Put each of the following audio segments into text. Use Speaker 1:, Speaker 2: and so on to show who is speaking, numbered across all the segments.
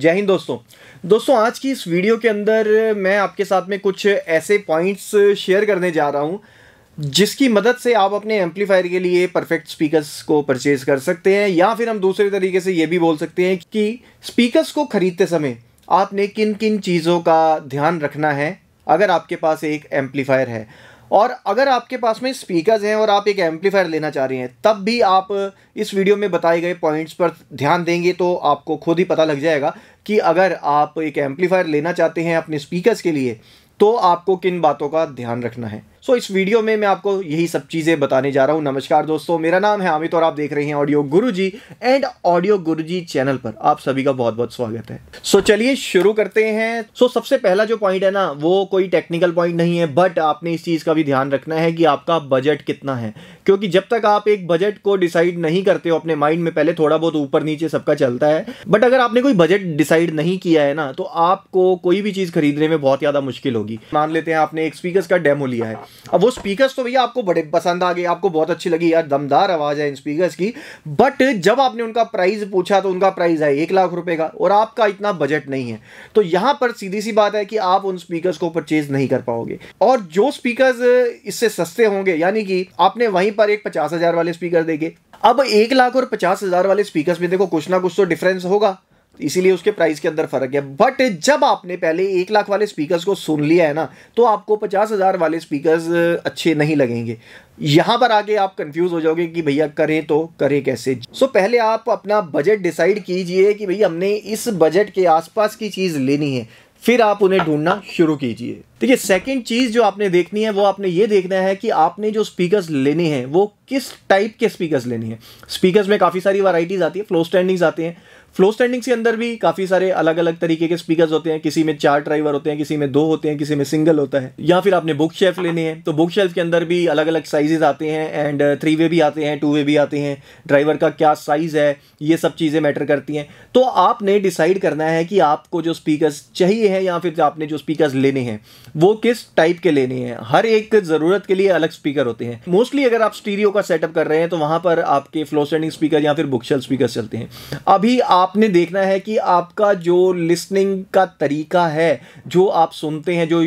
Speaker 1: जय हिंद दोस्तों दोस्तों आज की इस वीडियो के अंदर मैं आपके साथ में कुछ ऐसे पॉइंट्स शेयर करने जा रहा हूं जिसकी मदद से आप अपने एम्पलीफायर के लिए परफेक्ट स्पीकर्स को परचेज़ कर सकते हैं या फिर हम दूसरे तरीके से ये भी बोल सकते हैं कि स्पीकर्स को ख़रीदते समय आपने किन किन चीज़ों का ध्यान रखना है अगर आपके पास एक एम्पलीफायर है और अगर आपके पास में स्पीकर्स हैं और आप एक एम्पलीफायर लेना चाह रहे हैं तब भी आप इस वीडियो में बताए गए पॉइंट्स पर ध्यान देंगे तो आपको खुद ही पता लग जाएगा कि अगर आप एक एम्पलीफायर लेना चाहते हैं अपने स्पीकर्स के लिए तो आपको किन बातों का ध्यान रखना है सो so, इस वीडियो में मैं आपको यही सब चीज़ें बताने जा रहा हूँ नमस्कार दोस्तों मेरा नाम है अमित और आप देख रहे हैं ऑडियो गुरु जी एंड ऑडियो गुरु जी चैनल पर आप सभी का बहुत बहुत स्वागत है सो so, चलिए शुरू करते हैं सो so, सबसे पहला जो पॉइंट है ना वो कोई टेक्निकल पॉइंट नहीं है बट आपने इस चीज़ का भी ध्यान रखना है कि आपका बजट कितना है क्योंकि जब तक आप एक बजट को डिसाइड नहीं करते हो अपने माइंड में पहले थोड़ा बहुत ऊपर नीचे सबका चलता है बट अगर आपने कोई बजट डिसाइड नहीं किया है ना तो आपको कोई भी चीज़ खरीदने में बहुत ज़्यादा मुश्किल होगी मान लेते हैं आपने एक स्पीकर का डेमो लिया है अब वो स्पीकर्स तो भैया आपको बड़े पसंद आ गए आपको बहुत अच्छी लगी यार दमदार आवाज़ है इन स्पीकर्स की बट जब आपने उनका प्राइस पूछा तो उनका प्राइस है एक लाख रुपए का और आपका इतना बजट नहीं है तो यहां पर सीधी सी बात है कि आप उन स्पीकर्स को परचेज नहीं कर पाओगे और जो स्पीकर्स इससे सस्ते होंगे यानी कि आपने वहीं पर एक पचास वाले स्पीकर देखे अब एक लाख और पचास वाले स्पीकर में देखो कुछ ना कुछ तो डिफरेंस होगा इसीलिए उसके प्राइस के अंदर फर्क है बट जब आपने पहले एक लाख वाले स्पीकर्स को सुन लिया है ना तो आपको पचास हज़ार वाले स्पीकर्स अच्छे नहीं लगेंगे यहां पर आगे आप कंफ्यूज हो जाओगे कि भैया करें तो करें कैसे सो so, पहले आप अपना बजट डिसाइड कीजिए कि भैया हमने इस बजट के आसपास की चीज़ लेनी है फिर आप उन्हें ढूंढना शुरू कीजिए देखिए सेकंड चीज़ जो आपने देखनी है वो आपने ये देखना है कि आपने जो स्पीकर्स लेने हैं वो किस टाइप के स्पीकर्स लेने हैं स्पीकर्स में काफ़ी सारी वैरायटीज़ आती है फ्लो स्टैंडिंग्स आते हैं फ्लो स्टैंडिंग्स के अंदर भी काफ़ी सारे अलग अलग तरीके के स्पीकर्स होते हैं किसी में चार ड्राइवर होते हैं किसी में दो होते हैं किसी में सिंगल होता है या फिर आपने बुक शेल्फ लेने हैं तो बुक शेल्फ के अंदर भी अलग अलग साइजेज आते हैं एंड थ्री वे भी आते हैं टू वे भी आते हैं ड्राइवर का क्या साइज़ है ये सब चीज़ें मैटर करती हैं तो आपने डिसाइड करना है कि आपको जो स्पीकर चाहिए हैं या फिर आपने जो स्पीकर लेने हैं वो किस टाइप के लेने हैं हर एक ज़रूरत के लिए अलग स्पीकर होते हैं मोस्टली अगर आप स्टीरियो का सेटअप कर रहे हैं तो वहां पर आपके फ्लो स्टैंडिंग स्पीकर या फिर बुक शेल्फ स्पीकर चलते हैं अभी आप आपने देखना है कि आपका जो लिसनिंग का तरीका है जो आप सुनते हैं जो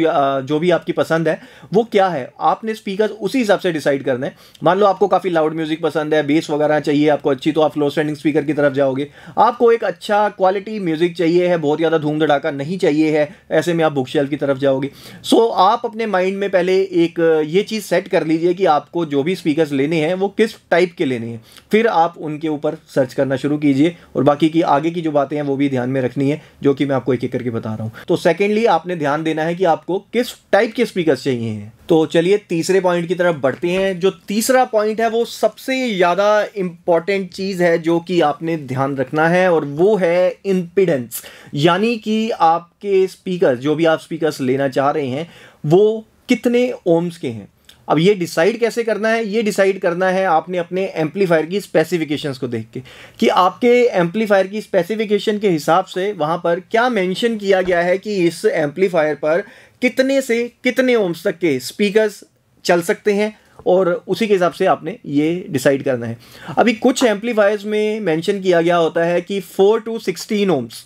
Speaker 1: जो भी आपकी पसंद है वो क्या है आपने स्पीकर उसी हिसाब से डिसाइड करना है मान लो आपको काफ़ी लाउड म्यूज़िक पसंद है बेस वगैरह चाहिए आपको अच्छी तो आप लो स्टैंडिंग स्पीकर की तरफ जाओगे आपको एक अच्छा क्वालिटी म्यूज़िक चाहिए है बहुत ज़्यादा धूम धड़ाका नहीं चाहिए है ऐसे में आप बुक शेल्फ की तरफ जाओगे सो so, आप अपने माइंड में पहले एक ये चीज़ सेट कर लीजिए कि आपको जो भी स्पीकर लेने हैं वो किस टाइप के लेने हैं फिर आप उनके ऊपर सर्च करना शुरू कीजिए और बाकी की आगे की जो बातें हैं वो भी ध्यान में रखनी है जो कि मैं आपको एक एक करके बता रहा हूँ तो सेकेंडली आपने ध्यान देना है कि आपको किस टाइप के स्पीकर चाहिए हैं तो चलिए तीसरे पॉइंट की तरफ बढ़ते हैं जो तीसरा पॉइंट है वो सबसे ज़्यादा इम्पॉर्टेंट चीज़ है जो कि आपने ध्यान रखना है और वो है इम्पिडेंस यानी कि आपके स्पीकर जो भी आप स्पीकर्स लेना चाह रहे हैं वो कितने ओम्स के हैं अब ये डिसाइड कैसे करना है ये डिसाइड करना है आपने अपने एम्पलीफायर की स्पेसिफिकेशंस को देख के कि आपके एम्पलीफायर की स्पेसिफिकेशन के हिसाब से वहाँ पर क्या मेंशन किया गया है कि इस एम्पलीफायर पर कितने से कितने ओम्स तक के स्पीकर्स चल सकते हैं और उसी के हिसाब से आपने ये डिसाइड करना है अभी कुछ एम्पलीफायर्स में मेंशन किया गया होता है कि फोर टू सिक्सटीन ओम्स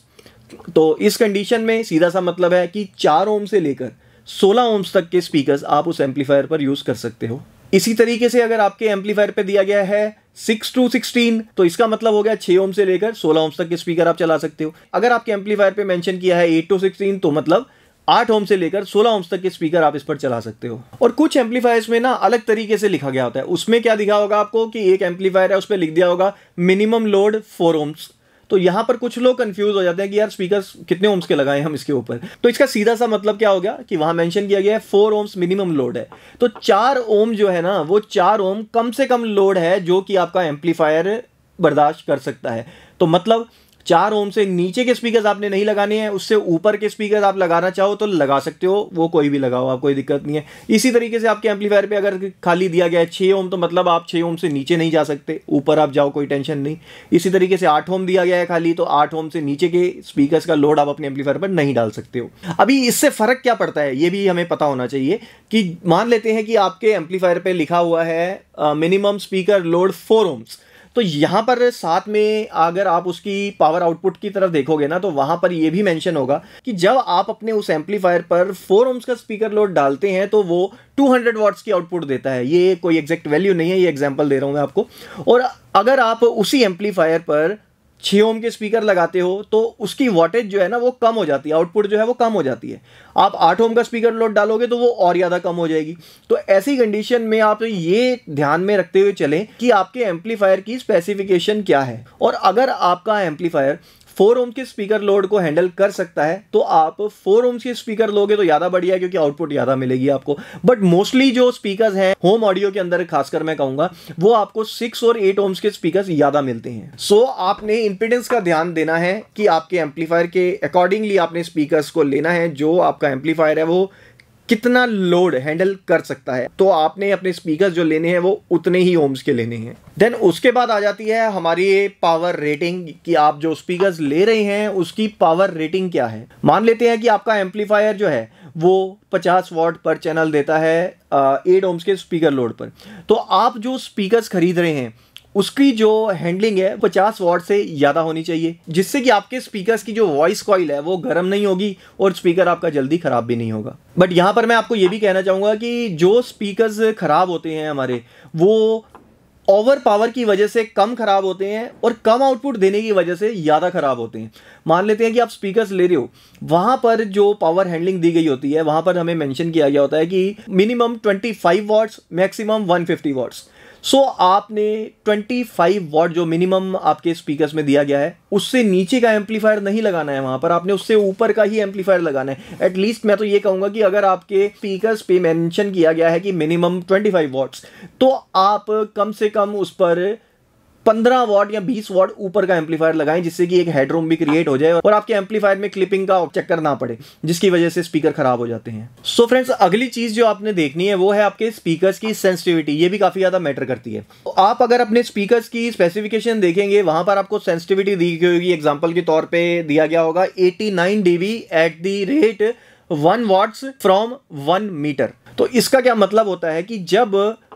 Speaker 1: तो इस कंडीशन में सीधा सा मतलब है कि चार ओम से लेकर सोलह ओम्स तक के स्पीकर्स आप उस एम्पलीफायर पर यूज़ कर सकते हो इसी तरीके से अगर आपके एम्पलीफायर पे दिया गया है सिक्स टू सिक्सटीन तो इसका मतलब हो गया छह ओम से लेकर सोलह ओम तक के स्पीकर आप चला सकते हो अगर आपके एम्पलीफायर पे मेंशन किया है एट टू सिक्सटीन तो मतलब आठ ओम से लेकर सोलह ओम तक के स्पीकर आप इस पर चला सकते हो और कुछ एम्पलीफायर्स में ना अलग तरीके से लिखा गया होता है उसमें क्या दिखा होगा आपको कि एक एम्पलीफायर है उस पर लिख दिया होगा मिनिमम लोड फोर ओम्स तो यहां पर कुछ लोग कंफ्यूज हो जाते हैं कि यार स्पीकर कितने ओम्स के लगाए हम इसके ऊपर तो इसका सीधा सा मतलब क्या हो गया कि वहां मैंशन किया गया है फोर ओम्स मिनिमम लोड है तो चार ओम जो है ना वो चार ओम कम से कम लोड है जो कि आपका एम्पलीफायर बर्दाश्त कर सकता है तो मतलब चार ओम से नीचे के स्पीकर्स आपने नहीं लगाने हैं उससे ऊपर के स्पीकर्स आप लगाना चाहो तो लगा सकते हो वो कोई भी लगाओ आप कोई दिक्कत नहीं है इसी तरीके से आपके एम्पलीफायर पे अगर खाली दिया गया है छः ओम तो मतलब आप छः ओम से नीचे नहीं जा सकते ऊपर आप जाओ कोई टेंशन नहीं इसी तरीके से आठ ओम दिया गया है खाली तो आठ ओम से नीचे के स्पीकर्स का लोड आप अपने एम्पलीफायर पर नहीं डाल सकते हो अभी इससे फ़र्क क्या पड़ता है ये भी हमें पता होना चाहिए कि मान लेते हैं कि आपके एम्पलीफायर पर लिखा हुआ है minimum speaker load four ohms तो यहाँ पर साथ में अगर आप उसकी पावर आउटपुट की तरफ देखोगे ना तो वहाँ पर यह भी मेंशन होगा कि जब आप अपने उस एम्पलीफायर पर फोर ओम्स का स्पीकर लोड डालते हैं तो वो 200 वॉट्स की आउटपुट देता है ये कोई एग्जैक्ट वैल्यू नहीं है ये एग्जाम्पल दे रहा हूँ मैं आपको और अगर आप उसी एम्पलीफायर पर छः ओम के स्पीकर लगाते हो तो उसकी वोटेज जो है ना वो कम हो जाती है आउटपुट जो है वो कम हो जाती है आप आठ ओम का स्पीकर लोड डालोगे तो वो और ज़्यादा कम हो जाएगी तो ऐसी कंडीशन में आप ये ध्यान में रखते हुए चलें कि आपके एम्पलीफायर की स्पेसिफिकेशन क्या है और अगर आपका एम्पलीफायर फोर ओम के स्पीकर लोड को हैंडल कर सकता है तो आप फोर ओम्स के स्पीकर लोगे तो ज़्यादा बढ़िया क्योंकि आउटपुट ज़्यादा मिलेगी आपको बट मोस्टली जो स्पीकर्स हैं होम ऑडियो के अंदर खासकर मैं कहूंगा वो आपको सिक्स और एट ओम्स के स्पीकर ज़्यादा मिलते हैं सो so, आपने इंपिडेंस का ध्यान देना है कि आपके एम्पलीफायर के अकॉर्डिंगली आपने स्पीकर को लेना है जो आपका एम्पलीफायर है वो कितना लोड हैंडल कर सकता है तो आपने अपने स्पीकर जो लेने हैं वो उतने ही ओम्स के लेने हैं देन उसके बाद आ जाती है हमारी पावर रेटिंग कि आप जो स्पीकर्स ले रहे हैं उसकी पावर रेटिंग क्या है मान लेते हैं कि आपका एम्पलीफायर जो है वो 50 वॉट पर चैनल देता है एट ओम्स के स्पीकर लोड पर तो आप जो स्पीकर्स खरीद रहे हैं उसकी जो हैंडलिंग है पचास वॉट से ज़्यादा होनी चाहिए जिससे कि आपके स्पीकर्स की जो वॉइस कॉइल है वो गर्म नहीं होगी और स्पीकर आपका जल्दी ख़राब भी नहीं होगा बट यहाँ पर मैं आपको ये भी कहना चाहूँगा कि जो स्पीकर्स ख़राब होते हैं हमारे वो ओवर पावर की वजह से कम ख़राब होते हैं और कम आउटपुट देने की वजह से ज़्यादा ख़राब होते हैं मान लेते हैं कि आप स्पीकर्स ले रहे हो वहाँ पर जो पावर हैंडलिंग दी गई होती है वहाँ पर हमें मेंशन किया गया होता है कि minimum 25 watts maximum 150 watts so so, आपने 25 वॉट जो मिनिमम आपके स्पीकर्स में दिया गया है उससे नीचे का एम्पलीफायर नहीं लगाना है वहाँ पर आपने उससे ऊपर का ही एम्पलीफायर लगाना है एटलीस्ट मैं तो ये कहूँगा कि अगर आपके स्पीकर्स पे मेंशन किया गया है कि मिनिमम 25 वॉट्स तो आप कम से कम उस पर पंद्रह वॉट या बीस वॉट ऊपर का एम्पलीफायर लगाएं जिससे कि एक हेडरूम भी क्रिएट हो जाए और आपके एम्पलीफायर में क्लिपिंग का चक्कर ना पड़े जिसकी वजह से स्पीकर खराब हो जाते हैं सो so फ्रेंड्स अगली चीज जो आपने देखनी है वो है आपके स्पीकर्स की सेंसिटिविटी ये भी काफी ज्यादा मैटर करती है तो आप अगर अपने स्पीकर की स्पेसिफिकेशन देखेंगे वहां पर आपको सेंसिटिविटी दी गई होगी एग्जाम्पल के तौर पर दिया गया होगा eighty nine dB at the rate one watts from one metre तो इसका क्या मतलब होता है कि जब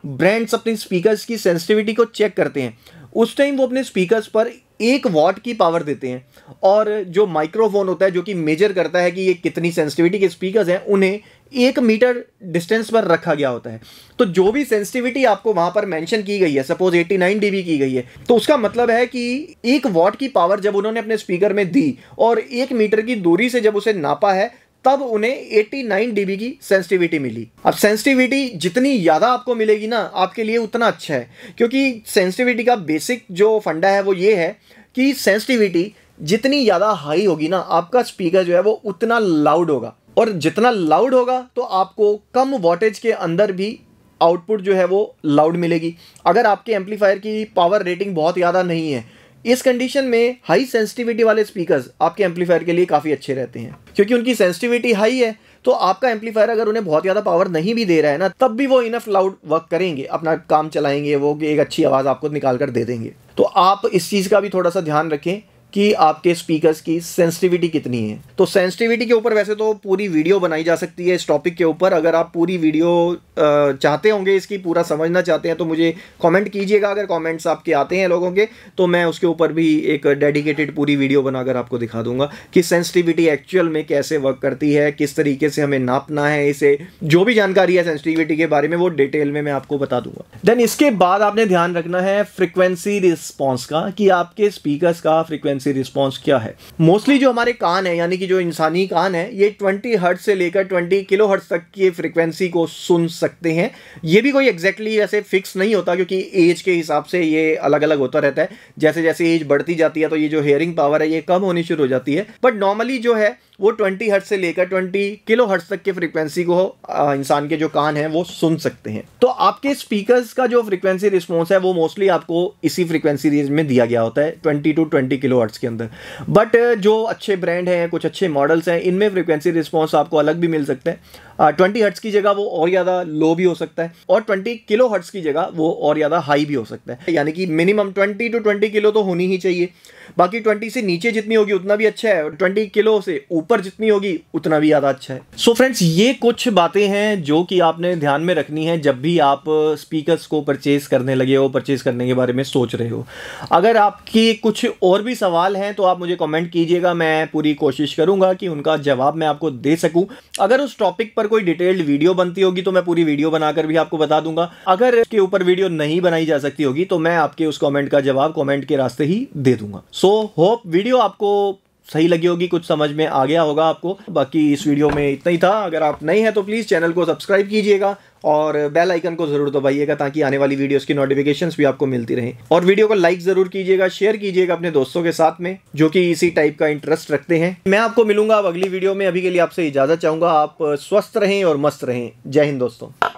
Speaker 1: ब्रांड्स अपने स्पीकर्स की सेंसिटिविटी को चेक करते हैं उस टाइम वो अपने स्पीकर्स पर एक वॉट की पावर देते हैं और जो माइक्रोफोन होता है जो कि मेजर करता है कि ये कितनी सेंसिटिविटी के स्पीकर्स हैं उन्हें एक मीटर डिस्टेंस पर रखा गया होता है तो जो भी सेंसिटिविटी आपको वहाँ पर मेंशन की गई है सपोज 89 नाइन की गई है तो उसका मतलब है कि एक वॉट की पावर जब उन्होंने अपने स्पीकर में दी और एक मीटर की दूरी से जब उसे नापा है तब उन्हें 89 डीबी की सेंसिटिविटी मिली अब सेंसिटिविटी जितनी ज़्यादा आपको मिलेगी ना आपके लिए उतना अच्छा है क्योंकि सेंसिटिविटी का बेसिक जो फंडा है वो ये है कि सेंसिटिविटी जितनी ज़्यादा हाई होगी ना आपका स्पीकर जो है वो उतना लाउड होगा और जितना लाउड होगा तो आपको कम वोल्टेज के अंदर भी आउटपुट जो है वो लाउड मिलेगी अगर आपके एम्पलीफायर की पावर रेटिंग बहुत ज़्यादा नहीं है इस कंडीशन में हाई सेंसिटिविटी वाले स्पीकर्स आपके एम्पलीफायर के लिए काफ़ी अच्छे रहते हैं क्योंकि उनकी सेंसिटिविटी हाई है तो आपका एम्पलीफायर अगर उन्हें बहुत ज़्यादा पावर नहीं भी दे रहा है ना तब भी वो इनफ लाउड वर्क करेंगे अपना काम चलाएंगे वो एक अच्छी आवाज़ आपको निकाल कर दे देंगे तो आप इस चीज़ का भी थोड़ा सा ध्यान रखें कि आपके स्पीकर्स की सेंसिटिविटी कितनी है तो सेंसिटिविटी के ऊपर वैसे तो पूरी वीडियो बनाई जा सकती है इस टॉपिक के ऊपर अगर आप पूरी वीडियो चाहते होंगे इसकी पूरा समझना चाहते हैं तो मुझे कमेंट कीजिएगा अगर कमेंट्स आपके आते हैं लोगों के तो मैं उसके ऊपर भी एक डेडिकेटेड पूरी वीडियो बनाकर आपको दिखा दूंगा कि सेंसिटिविटी एक्चुअल में कैसे वर्क करती है किस तरीके से हमें नापना है इसे जो भी जानकारी है सेंसिटिविटी के बारे में वो डिटेल में मैं आपको बता दूंगा देन इसके बाद आपने ध्यान रखना है फ्रिक्वेंसी रिस्पॉन्स का कि आपके स्पीकर का फ्रिक्वेंसी फ्रीक्वेंसी रिस्पॉन्स क्या है मोस्टली जो हमारे कान है यानी कि जो इंसानी कान है ये ट्वेंटी हर्ट से लेकर ट्वेंटी किलो हर्ट तक की फ्रिक्वेंसी को सुन सकते हैं ये भी कोई एग्जैक्टली exactly ऐसे फिक्स नहीं होता क्योंकि एज के हिसाब से ये अलग अलग होता रहता है जैसे जैसे एज बढ़ती जाती है तो ये जो हेयरिंग पावर है ये कम होनी शुरू हो जाती है बट नॉर्मली जो है वो 20 हर्ट से लेकर 20 किलो हर्ट तक के फ्रीक्वेंसी को इंसान के जो कान हैं वो सुन सकते हैं तो आपके स्पीकर्स का जो फ्रीक्वेंसी रिस्पॉन्स है वो मोस्टली आपको इसी फ्रीक्वेंसी रेंज में दिया गया होता है 20 टू 20 किलो हर्ट्स के अंदर बट जो अच्छे ब्रांड हैं कुछ अच्छे मॉडल्स हैं इनमें फ्रीक्वेंसी रिस्पॉन्स आपको अलग भी मिल सकते हैं ट्वेंटी हर्ट्स की जगह वो और ज़्यादा लो भी हो सकता है और ट्वेंटी किलो हर्ट्स की जगह वो और ज़्यादा हाई भी हो सकता है यानी कि minimum twenty to twenty kilo तो होनी ही चाहिए बाकी ट्वेंटी से नीचे जितनी होगी उतना भी अच्छा है और ट्वेंटी किलो से ऊपर जितनी होगी उतना भी ज़्यादा अच्छा है सो so फ्रेंड्स ये कुछ बातें हैं जो कि आपने ध्यान में रखनी है जब भी आप स्पीकर्स को परचेज़ करने लगे हो परचेज़ करने के बारे में सोच रहे हो अगर आपके कुछ और भी सवाल हैं तो आप मुझे कॉमेंट कीजिएगा मैं पूरी कोशिश करूंगा कि उनका जवाब मैं आपको दे सकूं अगर उस टॉपिक पर ऊपर कोई डिटेल्ड वीडियो बनती होगी तो मैं पूरी वीडियो बनाकर भी आपको बता दूंगा अगर इसके ऊपर वीडियो नहीं बनाई जा सकती होगी तो मैं आपके उस कॉमेंट का जवाब कॉमेंट के रास्ते ही दे दूंगा सो so, होप वीडियो आपको सही लगी होगी कुछ समझ में आ गया होगा आपको बाकी इस वीडियो में इतना ही था अगर आप नए हैं तो प्लीज़ चैनल को सब्सक्राइब कीजिएगा और बेल आइकन को ज़रूर दबाइएगा ताकि आने वाली वीडियोस की नोटिफिकेशंस भी आपको मिलती रहें और वीडियो को लाइक ज़रूर कीजिएगा शेयर कीजिएगा अपने दोस्तों के साथ में जो कि इसी टाइप का इंटरेस्ट रखते हैं मैं आपको मिलूंगा अब अगली वीडियो में अभी के लिए आपसे इजाज़त चाहूंगा आप स्वस्थ रहें और मस्त रहें जय हिंद दोस्तों